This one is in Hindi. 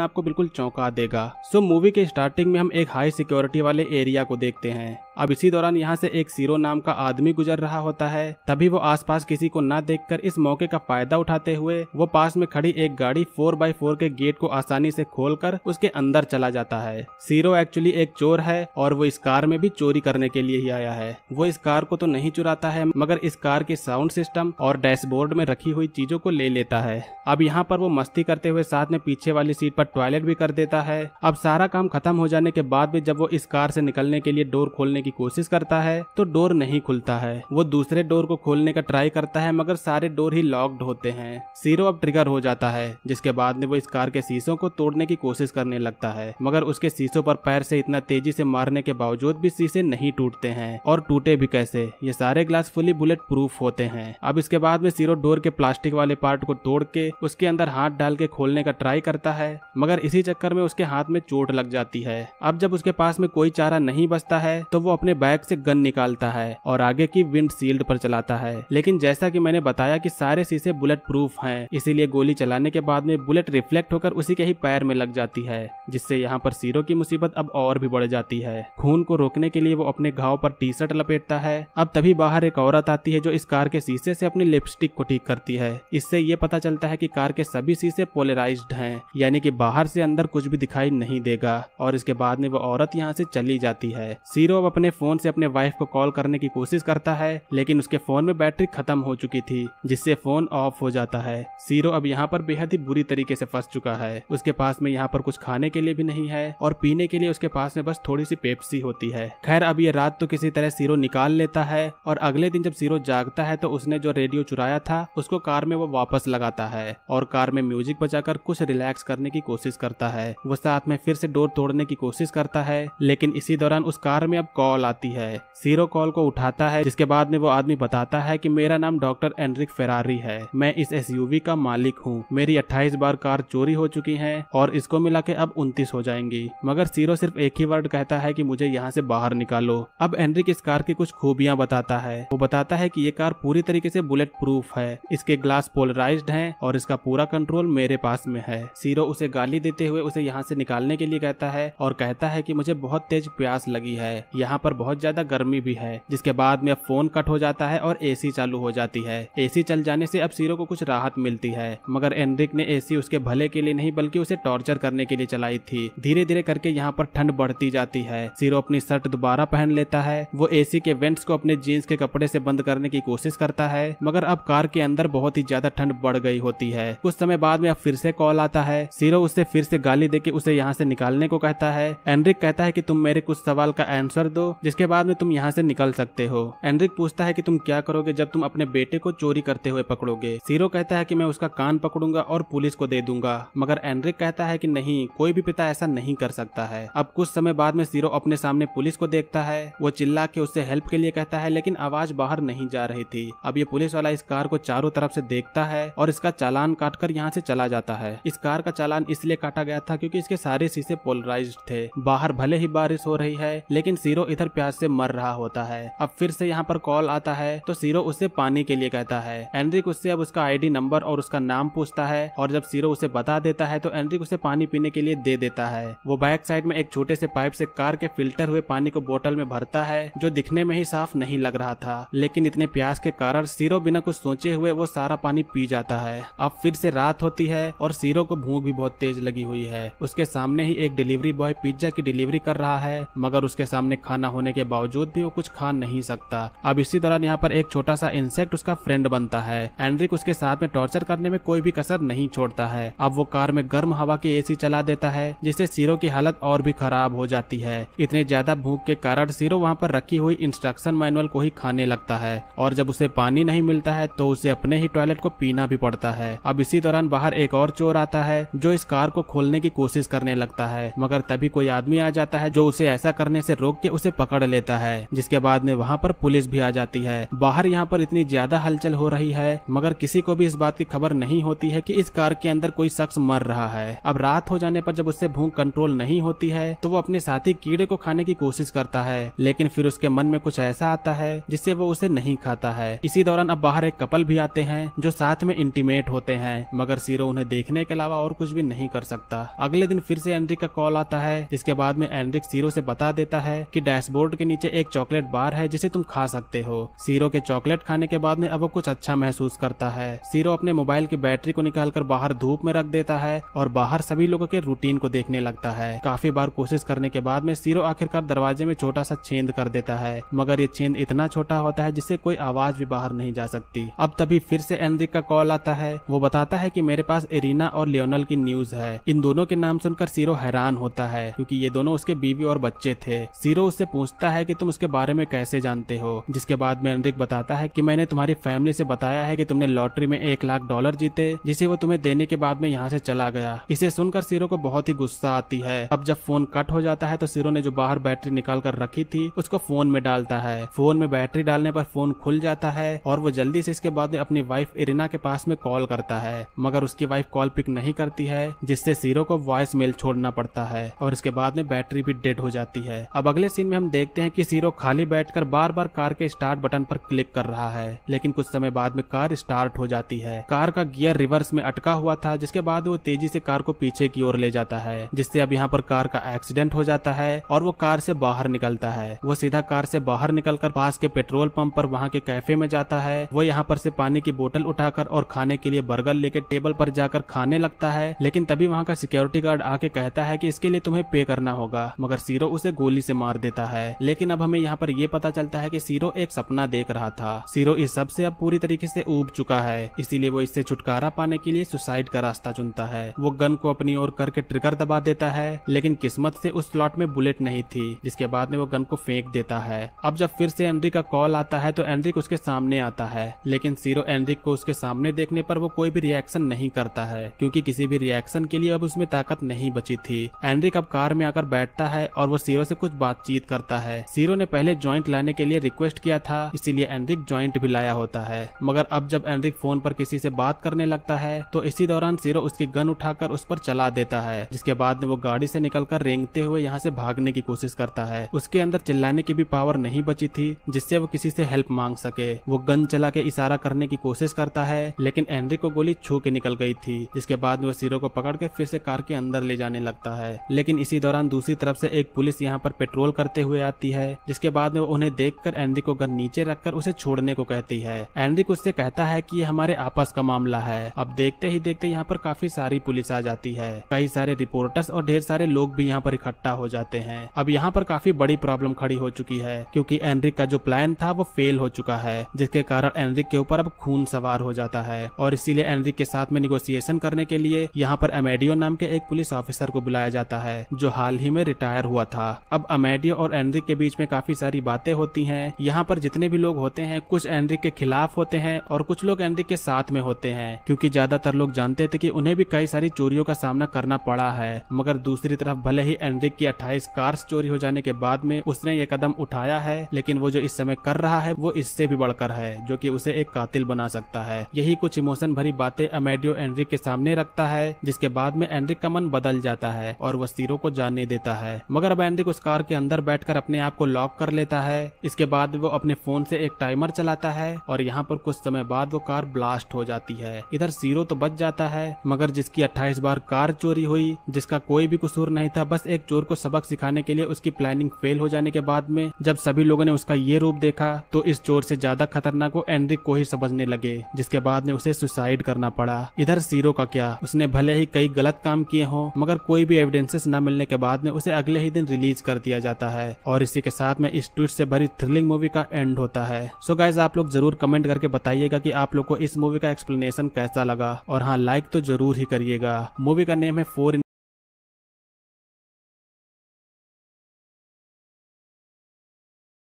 आपको बिल्कुल चौंका देगा सो मूवी के स्टार्टिंग में हम एक हाई सिक्योरिटी वाले एरिया को देखते हैं अब इसी दौरान यहाँ से एक सीरो नाम का आदमी गुजर रहा होता है तभी वो आसपास किसी को ना देखकर इस मौके का फायदा उठाते हुए वो पास में खड़ी एक गाड़ी फोर बाई फोर के गेट को आसानी से खोलकर उसके अंदर चला जाता है सीरो एक्चुअली एक चोर है और वो इस कार में भी चोरी करने के लिए ही आया है वो इस कार को तो नहीं चुराता है मगर इस कार के साउंड सिस्टम और डैशबोर्ड में रखी हुई चीजों को ले लेता है अब यहाँ पर वो मस्ती करते हुए साथ में पीछे वाली सीट पर टॉयलेट भी कर देता है अब सारा काम खत्म हो जाने के बाद भी जब वो इस कार से निकलने के लिए डोर खोलने की की कोशिश करता है तो डोर नहीं खुलता है वो दूसरे डोर को खोलने का ट्राई करता है मगर सारे डोर ही लॉक्ड होते हैं सीरो अब ट्रिगर हो जाता है जिसके बाद में वो इस कार के शीशों को तोड़ने की कोशिश करने लगता है मगर उसके शीशों पर पैर से इतना तेजी से मारने के बावजूद भी शीशे नहीं टूटते हैं और टूटे भी कैसे ये सारे ग्लास फुली बुलेट प्रूफ होते हैं अब इसके बाद में सीरो डोर के प्लास्टिक वाले पार्ट को तोड़ के उसके अंदर हाथ डाल के खोलने का ट्राई करता है मगर इसी चक्कर में उसके हाथ में चोट लग जाती है अब जब उसके पास में कोई चारा नहीं बचता है तो वो अपने बैग से गन निकालता है और आगे की विंडशील्ड पर चलाता है लेकिन जैसा कि मैंने बताया कि सारे शीशे बुलेट प्रूफ है इसीलिए गोली चलाने के बाद में बुलेट रिफ्लेक्ट होकर उसी के ही पैर में लग जाती है जिससे यहाँ पर सीरो की मुसीबत अब और भी बढ़ जाती है खून को रोकने के लिए वो अपने घाव पर टी शर्ट लपेटता है अब तभी बाहर एक औरत आती है जो इस कार के शीशे से अपनी लिपस्टिक को ठीक करती है इससे ये पता चलता है की कार के सभी शीशे पोलराइज है यानी की बाहर से अंदर कुछ भी दिखाई नहीं देगा और इसके बाद में वो औरत यहाँ से चली जाती है सीरो अब अपने फोन से अपने वाइफ को कॉल करने की कोशिश करता है लेकिन उसके फोन में बैटरी खत्म हो चुकी थी जिससे फोन ऑफ हो जाता है सीरो अब यहाँ पर बेहद ही बुरी तरीके से फंस चुका है उसके पास में यहाँ पर कुछ खाने के लिए भी नहीं है और पीने के लिए उसके पास में बस थोड़ी सी पेप्सी होती है खैर अब ये रात तो किसी तरह सीरो निकाल लेता है और अगले दिन जब सीरो जागता है तो उसने जो रेडियो चुराया था उसको कार में वो वापस लगाता है और कार में म्यूजिक बजाकर कुछ रिलैक्स करने की कोशिश करता है वो साथ में फिर से डोर तोड़ने की कोशिश करता है लेकिन इसी दौरान उस कार में अब कॉल आती है सीरो कॉल को उठाता है जिसके बाद में वो आदमी बताता है कि मेरा नाम डॉक्टर एनरिक फेरारी है मैं इस एस का मालिक हूँ मेरी 28 बार कार चोरी हो चुकी है और इसको मिला के अब 29 हो जाएंगी मगर सीरो सिर्फ एक ही वर्ड कहता है कि मुझे यहाँ से बाहर निकालो अब एनरिक इस कार की कुछ खूबियाँ बताता है वो बताता है की ये कार पूरी तरीके से बुलेट प्रूफ है इसके ग्लास पोलराइज है और इसका पूरा कंट्रोल मेरे पास में है सीरो उसे गाली देते हुए उसे यहाँ से निकालने के लिए कहता है और कहता है की मुझे बहुत तेज प्यास लगी है यहाँ यहाँ पर बहुत ज्यादा गर्मी भी है जिसके बाद में अब फोन कट हो जाता है और एसी चालू हो जाती है एसी चल जाने से अब सीरो को कुछ राहत मिलती है मगर एनरिक ने एसी उसके भले के लिए नहीं बल्कि उसे टॉर्चर करने के लिए चलाई थी धीरे धीरे करके यहाँ पर ठंड बढ़ती जाती है सीरो अपनी शर्ट दोबारा पहन लेता है वो एसी के वेंट्स को अपने जीन्स के कपड़े से बंद करने की कोशिश करता है मगर अब कार के अंदर बहुत ही ज्यादा ठंड बढ़ गई होती है कुछ समय बाद में अब फिर से कॉल आता है सीरो उससे फिर से गाली देके उसे यहाँ से निकालने को कहता है एनरिक कहता है की तुम मेरे कुछ सवाल का आंसर दो जिसके बाद में तुम यहाँ से निकल सकते हो एनरिक पूछता है कि तुम क्या करोगे जब तुम अपने बेटे को चोरी करते हुए पकड़ोगे सीरो कहता है कि मैं उसका कान पकड़ूंगा और पुलिस को दे दूंगा मगर एनरिक कहता है कि नहीं कोई भी पिता ऐसा नहीं कर सकता है अब कुछ समय बाद में सीरो अपने सामने पुलिस को देखता है वो चिल्ला के उससे हेल्प के लिए कहता है लेकिन आवाज बाहर नहीं जा रही थी अब ये पुलिस वाला इस कार को चारों तरफ से देखता है और इसका चालान काट कर यहाँ से चला जाता है इस कार का चालान इसलिए काटा गया था क्योंकि इसके सारे शीशे पोलराइज थे बाहर भले ही बारिश हो रही है लेकिन सीरो एथर प्यास से मर रहा होता है अब फिर से यहाँ पर कॉल आता है तो सीरो उससे पानी के लिए कहता है एनरिक उससे अब उसका आईडी नंबर और उसका नाम पूछता है और जब सीरो उसे बता देता है तो एनरिक उसे पानी पीने के लिए दे देता है वो बैक साइड में एक छोटे से पाइप से कार के फिल्टर हुए पानी को बोतल में भरता है जो दिखने में ही साफ नहीं लग रहा था लेकिन इतने प्यास के कारण सीरो बिना कुछ सोचे हुए वो सारा पानी पी जाता है अब फिर से रात होती है और सीरो को भूख भी बहुत तेज लगी हुई है उसके सामने ही एक डिलीवरी बॉय पिज्जा की डिलीवरी कर रहा है मगर उसके सामने खाना होने के बावजूद भी वो कुछ खा नहीं सकता अब इसी दौरान यहाँ पर एक छोटा सा इंसेक्ट उसका फ्रेंड बनता है एंड्रिक उसके साथ में टॉर्चर करने में कोई भी कसर नहीं छोड़ता है अब वो कार में गर्म हवा की एसी चला देता है जिससे सीरो की हालत और भी खराब हो जाती है इतने ज्यादा भूख के कारण सीरो वहाँ पर रखी हुई इंस्ट्रक्शन मैनुअल को ही खाने लगता है और जब उसे पानी नहीं मिलता है तो उसे अपने ही टॉयलेट को पीना भी पड़ता है अब इसी दौरान बाहर एक और चोर आता है जो इस कार को खोलने की कोशिश करने लगता है मगर तभी कोई आदमी आ जाता है जो उसे ऐसा करने से रोक के उसे पकड़ लेता है जिसके बाद में वहाँ पर पुलिस भी आ जाती है बाहर यहाँ पर इतनी ज्यादा हलचल हो रही है मगर किसी को भी इस बात की खबर नहीं होती है कि इस कार के अंदर कोई शख्स मर रहा है अब रात हो जाने पर जब उससे भूख कंट्रोल नहीं होती है तो वो अपने साथी कीड़े को खाने की कोशिश करता है लेकिन फिर उसके मन में कुछ ऐसा आता है जिससे वो उसे नहीं खाता है इसी दौरान अब बाहर एक कपल भी आते हैं जो साथ में इंटीमेट होते हैं मगर सीरो उन्हें देखने के अलावा और कुछ भी नहीं कर सकता अगले दिन फिर से एनरिक का कॉल आता है जिसके बाद में एनरिक सीरो से बता देता है की डैशबोर्ड के नीचे एक चॉकलेट बार है जिसे तुम खा सकते हो सीरो के चॉकलेट खाने के बाद में अब वो कुछ अच्छा महसूस करता है सीरो अपने मोबाइल की बैटरी को निकालकर बाहर धूप में रख देता है और बाहर सभी लोगों के रूटीन को देखने लगता है काफी बार कोशिश करने के बाद में सीरो आखिरकार दरवाजे में छोटा सा छेद कर देता है मगर ये छेद इतना छोटा होता है जिससे कोई आवाज भी बाहर नहीं जा सकती अब तभी फिर से एनरिक का कॉल आता है वो बताता है की मेरे पास एरिना और लियोनल की न्यूज है इन दोनों के नाम सुनकर सीरो हैरान होता है क्योंकि ये दोनों उसके बीवी और बच्चे थे सीरो उससे पूछता है कि तुम उसके बारे में कैसे जानते हो जिसके बाद में एनरिक बताता है कि मैंने तुम्हारी फैमिली से बताया है कि तुमने लॉटरी में एक लाख डॉलर जीते जिसे वो तुम्हें देने के बाद में यहाँ से चला गया इसे सुनकर सिरो को बहुत ही गुस्सा आती है अब जब फोन कट हो जाता है तो सिरो ने जो बाहर बैटरी निकाल कर रखी थी उसको फोन में डालता है फोन में बैटरी डालने पर फोन खुल जाता है और वो जल्दी से इसके बाद में अपनी वाइफ इरिना के पास में कॉल करता है मगर उसकी वाइफ कॉल पिक नहीं करती है जिससे सीरो को वॉइस मेल छोड़ना पड़ता है और इसके बाद में बैटरी भी डेड हो जाती है अब अगले सीन में हम देखते हैं कि सीरो खाली बैठकर बार बार कार के स्टार्ट बटन पर क्लिक कर रहा है लेकिन कुछ समय बाद में कार स्टार्ट हो जाती है कार का गियर रिवर्स में अटका हुआ था जिसके बाद वो तेजी से कार को पीछे की ओर ले जाता है जिससे अब यहाँ पर कार का एक्सीडेंट हो जाता है और वो कार से बाहर निकलता है वो सीधा कार से बाहर निकल पास के पेट्रोल पंप पर वहाँ के कैफे में जाता है वो यहाँ पर से पानी की बोतल उठाकर और खाने के लिए बर्गर लेके टेबल पर जाकर खाने लगता है लेकिन तभी वहाँ का सिक्योरिटी गार्ड आके कहता है की इसके लिए तुम्हें पे करना होगा मगर सीरो उसे गोली से मार देता है है लेकिन अब हमें यहाँ पर यह पता चलता है की सीरो एक सपना देख रहा था सीरो इस सब से अब पूरी तरीके से उब चुका है इसीलिए वो इससे छुटकारा पाने के लिए सुसाइड का रास्ता चुनता है वो गन को अपनी ओर करके ट्रिगर दबा देता है लेकिन किस्मत से उस स्लॉट में बुलेट नहीं थी जिसके बाद में वो गन को फेंक देता है अब जब फिर से एनरिक का कॉल आता है तो एनरिक उसके सामने आता है लेकिन सीरो एनरिक को उसके सामने देखने पर वो कोई भी रिएक्शन नहीं करता है क्योंकि किसी भी रिएक्शन के लिए अब उसमें ताकत नहीं बची थी एनरिक अब कार में आकर बैठता है और वो सीरो से कुछ बातचीत कर करता है सीरो ने पहले ज्वाइंट लाने के लिए रिक्वेस्ट किया था इसीलिए एनरिक ज्वाइंट भी लाया होता है मगर अब जब एनरिक फोन पर किसी से बात करने लगता है तो इसी दौरान सीरो उसकी गन उठाकर उस पर चला देता है जिसके बाद में वो गाड़ी से निकलकर रेंगते हुए यहाँ से भागने की कोशिश करता है उसके अंदर चिल्लाने की भी पावर नहीं बची थी जिससे वो किसी से हेल्प मांग सके वो गन चला के इशारा करने की कोशिश करता है लेकिन एनरिक को गोली छू के निकल गई थी जिसके बाद वो सीरो को पकड़ के फिर से कार के अंदर ले जाने लगता है लेकिन इसी दौरान दूसरी तरफ से एक पुलिस यहाँ पर पेट्रोल करते हुए हुए आती है जिसके बाद में उन्हें देखकर एनरिक को घर नीचे रखकर उसे छोड़ने को कहती है एनरिक उससे कहता है कि ये हमारे आपस का मामला है अब देखते ही देखते यहाँ पर काफी सारी पुलिस आ जाती है कई सारे रिपोर्टर्स और ढेर सारे लोग भी यहाँ पर इकट्ठा हो जाते हैं अब यहाँ पर काफी बड़ी प्रॉब्लम खड़ी हो चुकी है क्योंकि एनरिक का जो प्लान था वो फेल हो चुका है जिसके कारण एनरिक के ऊपर अब खून सवार हो जाता है और इसीलिए एनरिक के साथ में निगोसिएशन करने के लिए यहाँ पर अमेडियो नाम के एक पुलिस ऑफिसर को बुलाया जाता है जो हाल ही में रिटायर हुआ था अब अमेडियो और एनरिक के बीच में काफी सारी बातें होती हैं यहाँ पर जितने भी लोग होते हैं कुछ एनरिक के खिलाफ होते हैं और कुछ लोग एनरिक के साथ में होते हैं क्योंकि ज्यादातर लोग जानते थे कि उन्हें भी कई सारी चोरियों का सामना करना पड़ा है मगर दूसरी तरफ भले ही एनरिक की अट्ठाईस कार्स चोरी हो जाने के बाद में उसने ये कदम उठाया है लेकिन वो जो इस समय कर रहा है वो इससे भी बढ़कर है जो की उसे एक कातिल बना सकता है यही कुछ इमोशन भरी बातें अमेडियो एनरिक के सामने रखता है जिसके बाद में एनरिक का मन बदल जाता है और वो सीरो को जानने देता है मगर अब एनरिक उस कार के अंदर बैठ जाकर अपने आप को लॉक कर लेता है इसके बाद वो अपने फोन से एक टाइमर चलाता है और यहाँ पर कुछ समय बाद वो कार ब्लास्ट हो जाती है इधर सीरो तो बच जाता है मगर जिसकी अट्ठाईस बार कार चोरी हुई जिसका कोई भी कसूर नहीं था बस एक चोर को सबक सिखाने के लिए उसकी प्लानिंग फेल हो जाने के बाद में जब सभी लोगों ने उसका ये रूप देखा तो इस चोर से ज्यादा खतरनाक वो एनरिक को ही समझने लगे जिसके बाद में उसे सुसाइड करना पड़ा इधर सीरो का क्या उसने भले ही कई गलत काम किए हों मगर कोई भी एविडेंसेस न मिलने के बाद में उसे अगले ही दिन रिलीज कर दिया जाता है है और इसी के साथ में इस ट्वीट से भरी थ्रिलिंग मूवी का एंड होता है सो गाइज आप लोग जरूर कमेंट करके बताइएगा कि आप लोग को इस मूवी का एक्सप्लेनेशन कैसा लगा और हाँ लाइक तो जरूर ही करिएगा मूवी का नेम है फोर